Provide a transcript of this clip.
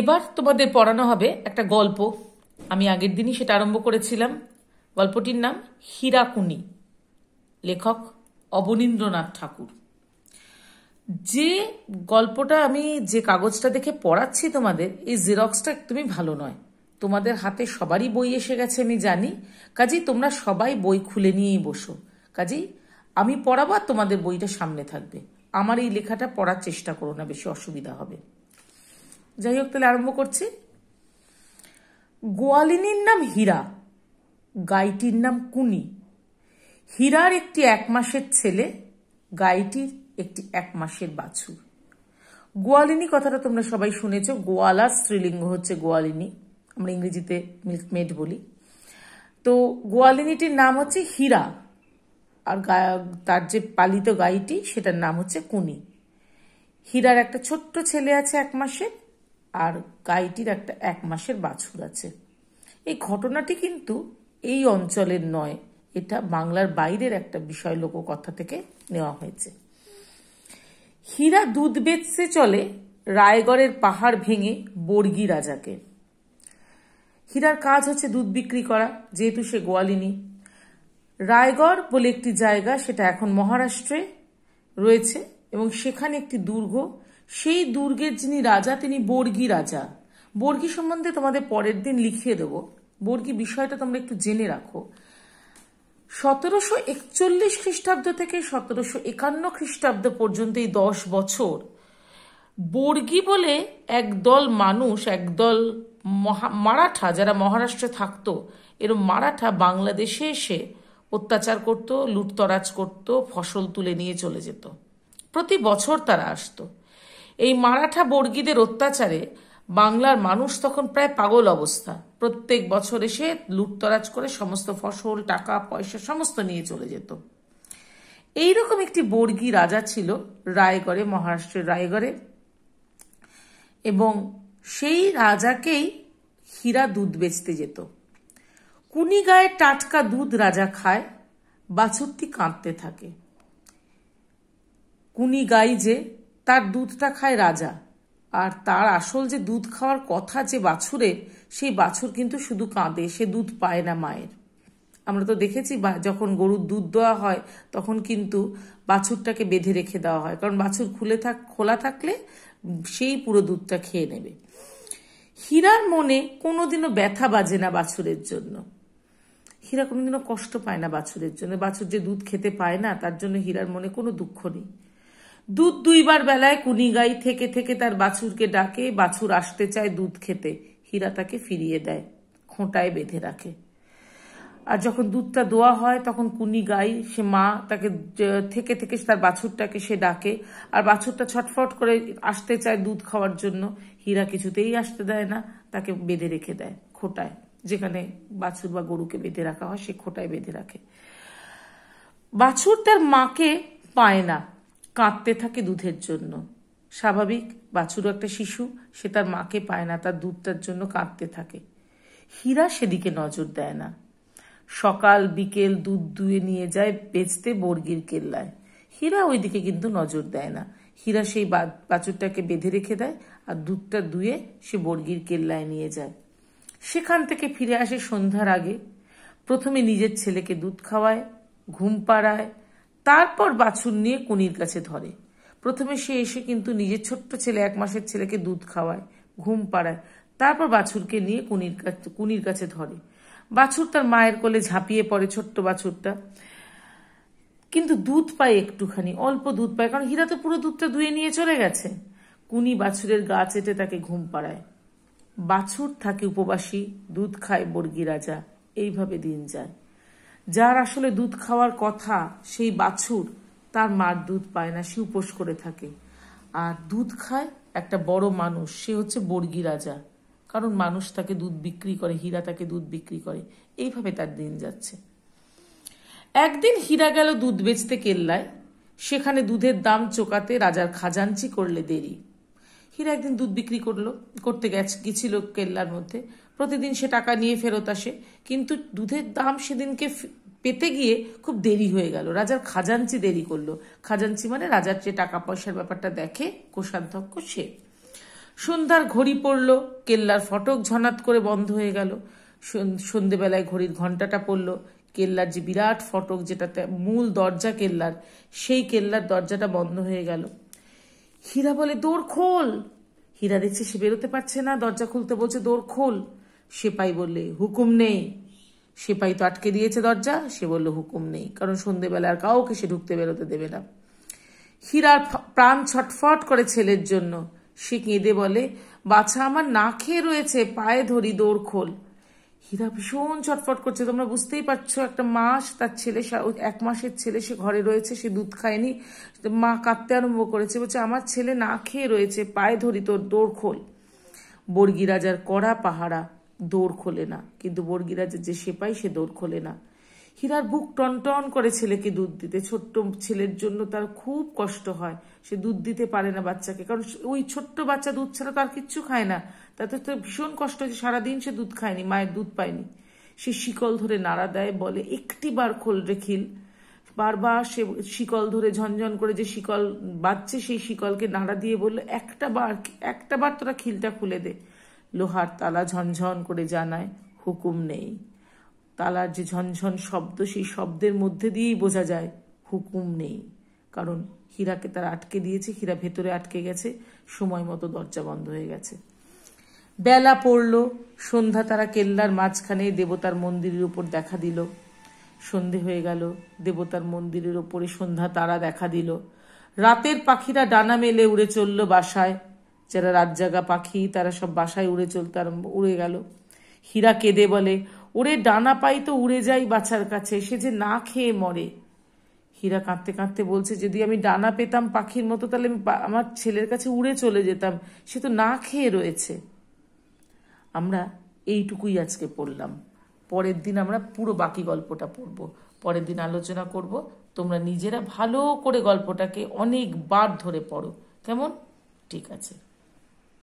এবার তোমাদের পড়ানো হবে একটা গল্প আমি আগের দিনই সেটা আরম্ভ করেছিলাম গল্পটির নাম হীরাকুনি লেখক অবনীন্দ্রনাথ ঠাকুর যে গল্পটা আমি যে কাগজটা দেখে পড়াচ্ছি তোমাদের এই জেরক্সটা একদমই ভালো নয় তোমাদের হাতে সবারই বই এসে গেছে আমি জানি কাজেই তোমরা সবাই বই খুলে নিয়েই বসো কাজেই আমি পড়াবো তোমাদের বইটা সামনে থাকবে আমার এই লেখাটা পড়ার চেষ্টা করো না বেশি অসুবিধা হবে যাই হোক তাহলে আরম্ভ করছি গোয়ালিনীর নাম হীরা গাইটির নাম কুনি হীরার একটি এক মাসের ছেলে গাইটির একটি এক মাসের বাছুর গোয়ালিনী কথাটা তোমরা সবাই শুনেছ গোয়ালা স্ত্রীলিঙ্গ হচ্ছে গোয়ালিনী আমরা ইংরেজিতে মিল্কমেড বলি তো গোয়ালিনীটির নাম হচ্ছে হীরা আর তার যে পালিত গাইটি সেটার নাম হচ্ছে কুনি হীরার একটা ছোট্ট ছেলে আছে এক মাসের আর গাইটির একটা এক মাসের বাছুর আছে এই ঘটনাটি কিন্তু এই অঞ্চলের নয় এটা বাংলার বাইরের একটা বিষয় লোককথা থেকে নেওয়া হয়েছে হীরা দুধ বেচতে চলে রায়গড়ের পাহাড় ভেঙে বর্গি রাজাকে হীরার কাজ হচ্ছে দুধ বিক্রি করা যেহেতু সে গোয়ালিনী রায়গড় বলে একটি জায়গা সেটা এখন মহারাষ্ট্রে রয়েছে এবং সেখানে একটি দুর্গ সেই দুর্গের যিনি রাজা তিনি বর্গী রাজা বর্গী সম্বন্ধে তোমাদের পরের দিন লিখিয়ে দেব বর্গী বিষয়টা তোমরা একটু জেনে রাখো সতেরোশো একচল্লিশ খ্রিস্টাব্দ থেকে সতেরোশো একান্ন খ্রিস্টাব্দ পর্যন্ত এই দশ বছর বর্গী বলে একদল মানুষ একদল মারাঠা যারা মহারাষ্ট্রে থাকতো এরম মারাঠা বাংলাদেশে এসে অত্যাচার করত লুটতরাজ করত ফসল তুলে নিয়ে চলে যেত প্রতি বছর তারা আসতো এই মারাঠা বর্গীদের অত্যাচারে বাংলার মানুষ তখন প্রায় পাগল অবস্থা প্রত্যেক বছর এসে লুটতরাজ করে সমস্ত ফসল টাকা পয়সা সমস্ত নিয়ে চলে যেত এইরকম একটি বর্গী রাজা ছিল রায়গড়ে মহারাষ্ট্রের রায়গড়ে এবং সেই রাজাকেই হীরা দুধ বেচতে যেত কুনি গায়ে টাটকা দুধ রাজা খায় বাছুরটি কাঁদতে থাকে কুনি গাই যে তার দুধটা খায় রাজা আর তার আসল যে দুধ খাওয়ার কথা যে বাছুরের সেই বাছুর কিন্তু শুধু কাঁদে সে দুধ পায় না মায়ের আমরা তো দেখেছি বা যখন গরুর দুধ দেওয়া হয় তখন কিন্তু বাছুরটাকে বেঁধে রেখে দেওয়া হয় কারণ বাছুর খুলে থাক খোলা থাকলে সেই পুরো দুধটা খেয়ে নেবে হীরার মনে কোনোদিনও ব্যথা বাজে না বাছুরের জন্য হীরা কোনোদিনও কষ্ট পায় না বাছুরের জন্য বাছুর যে দুধ খেতে পায় না তার জন্য হীরার মনে কোনো দুঃখ নেই দুধ দুইবার বেলায় কুনিগাই থেকে থেকে তার বাছুরকে ডাকে বাছুর আসতে চায় দুধ খেতে হীরা তাকে ফিরিয়ে দেয় খোঁটায় বেঁধে রাখে আর যখন দুধটা দোয়া হয় তখন কুনি গাই সে মা তাকে থেকে থেকে তার বাছুরটাকে সে ডাকে আর বাছুরটা ছটফট করে আসতে চায় দুধ খাওয়ার জন্য হীরা কিছুতেই আসতে দেয় না তাকে বেঁধে রেখে দেয় খোঁটায় যেখানে বাছুর বা গরুকে বেঁধে রাখা হয় সে খোঁটায় বেঁধে রাখে বাছুর তার মাকে পায় না কাঁদতে থাকে দুধের জন্য স্বাভাবিক বাছুরও একটা শিশু সে তার মাকে পায় না তার দুধটার জন্য কাঁদতে থাকে হীরা সেদিকে নজর দেয় না সকাল বিকেল দুধ দুয়ে নিয়ে যায় বেচতে বর্গির কেল্লায় হীরা ওইদিকে কিন্তু নজর দেয় না হীরা সেই বাছুরটাকে বেঁধে রেখে দেয় আর দুধটা দুয়ে সে বর্গির কেল্লায় নিয়ে যায় সেখান থেকে ফিরে আসে সন্ধ্যার আগে প্রথমে নিজের ছেলেকে দুধ খাওয়ায় ঘুম পাড়ায় তারপর বাছুর নিয়ে কুনির কাছে ধরে প্রথমে সে এসে কিন্তু নিজের ছোট্ট ছেলে এক মাসের ছেলেকে দুধ খাওয়ায় ঘুম পাড়ায় তারপর বাছুরকে নিয়ে কুনির কুনির কাছে ধরে বাছুর তার মায়ের কোলে ঝাঁপিয়ে পড়ে ছোট্ট বাছুরটা কিন্তু দুধ পায় একটুখানি অল্প দুধ পায় কারণ হীরা তো পুরো দুধটা ধুয়ে নিয়ে চলে গেছে কুনি বাছুরের গা চেটে তাকে ঘুম পাড়ায় বাছুর থাকে উপবাসী দুধ খায় বর্গী রাজা এইভাবে দিন যায় যার আসলে দুধ খাওয়ার কথা সেই বাছুর তার মার দুধ পায় না সে উপোস করে থাকে আর দুধ খায় একটা বড় মানুষ সে হচ্ছে বর্গী রাজা কারণ মানুষ তাকে দুধ বিক্রি করে হীরা তাকে দুধ বিক্রি করে এইভাবে তার দিন যাচ্ছে একদিন হীরা গেল দুধ বেচতে কেল্লায় সেখানে দুধের দাম চোকাতে রাজার খাজাঞ্চি করলে দেরি হীরা একদিন দুধ বিক্রি করলো করতে গেছে গেছিল কেল্লার মধ্যে প্রতিদিন সে টাকা নিয়ে ফেরত আসে কিন্তু দুধের দাম সেদিনকে পেতে গিয়ে খুব দেরি হয়ে গেল রাজার খাজাঞ্চি দেরি করলো খাজাঞ্চি মানে রাজার যে টাকা পয়সার ব্যাপারটা দেখে কোষাধ্যক্ষ সে সন্ধ্যার ঘড়ি পড়লো কেল্লার ফটক ঝনাত করে বন্ধ হয়ে গেল সন্ধেবেলায় ঘড়ির ঘন্টাটা পড়লো কেল্লার যে বিরাট ফটক যেটাতে মূল দরজা কেল্লার সেই কেল্লার দরজাটা বন্ধ হয়ে গেল হীরা বলে দৌড় খোল হীরা দেখছে সে বেরোতে পারছে না দরজা খুলতে বলছে দৌড় খোল সেপাই বললে হুকুম নেই সেপাই তো আটকে দিয়েছে দরজা সে বলল হুকুম নেই কারণ সন্ধেবেলা আর কাউকে সে ঢুকতে বেরোতে দেবে না হীরার প্রাণ ছটফট করে ছেলের জন্য সে কেঁদে বলে বাছা আমার না খেয়ে রয়েছে পায়ে ধরি দৌড় খোল হীরা ভীষণ ছটফট করছে তোমরা বুঝতেই পারছো একটা মাস তার ছেলে এক মাসের ছেলে সে ঘরে রয়েছে সে দুধ খায়নি মা কাঁদতে আরম্ভ করেছে বলছে আমার ছেলে না খেয়ে রয়েছে পায়ে ধরি তোর দৌড় খোল বর্গি রাজার কড়া পাহারা দৌড় খোলে না কিন্তু বর্গি রাজার যে সেপাই সে দৌড় খোলে না হীরার বুক টনটন করে ছেলেকে দুধ দিতে ছোট্ট ছেলের জন্য তার খুব কষ্ট হয় সে দুধ দিতে পারে না বাচ্চাকে কারণ ওই ছোট্ট বাচ্চা দুধ ছাড়া তার কিচ্ছু খায় না তাতে তো ভীষণ কষ্ট হয়েছে সারাদিন সে দুধ খায়নি মায়ের দুধ পায়নি সে শিকল ধরে নাড়া দেয় বলে একটি বার খোল রেখিল বারবার সে শিকল ধরে ঝনঝন করে যে শিকল বাচ্চে সেই শিকলকে নাড়া দিয়ে বললো একটা বার একটা বার তোরা খিলটা খুলে দে লোহার তালা ঝনঝন করে জানায় হুকুম নেই তালার যে ঝনঝন শব্দ সেই শব্দের মধ্যে দিয়েই বোঝা যায় হুকুম নেই কারণ হীরাকে তারা আটকে দিয়েছে হীরা ভেতরে আটকে গেছে সময় মতো দরজা বন্ধ হয়ে গেছে বেলা পড়ল সন্ধ্যা তারা কেল্লার মাঝখানে দেবতার মন্দিরের উপর দেখা দিল সন্ধে হয়ে গেল দেবতার মন্দিরের ওপরে সন্ধ্যা তারা দেখা দিল রাতের পাখিরা ডানা মেলে উড়ে চলল বাসায় যারা রাত জাগা পাখি তারা সব বাসায় উড়ে চলতে উড়ে গেল হীরা কেঁদে বলে ওরে ডানা পাই তো উড়ে যাই বাচ্চার কাছে সে যে না খেয়ে মরে হীরা কাঁদতে কাঁদতে বলছে যদি আমি ডানা পেতাম পাখির মতো তাহলে আমি আমার ছেলের কাছে উড়ে চলে যেতাম সে তো না খেয়ে রয়েছে আমরা এইটুকুই আজকে পড়লাম পরের দিন আমরা পুরো বাকি গল্পটা পড়ব পরের দিন আলোচনা করব তোমরা নিজেরা ভালো করে গল্পটাকে অনেকবার ধরে পড়ো কেমন ঠিক আছে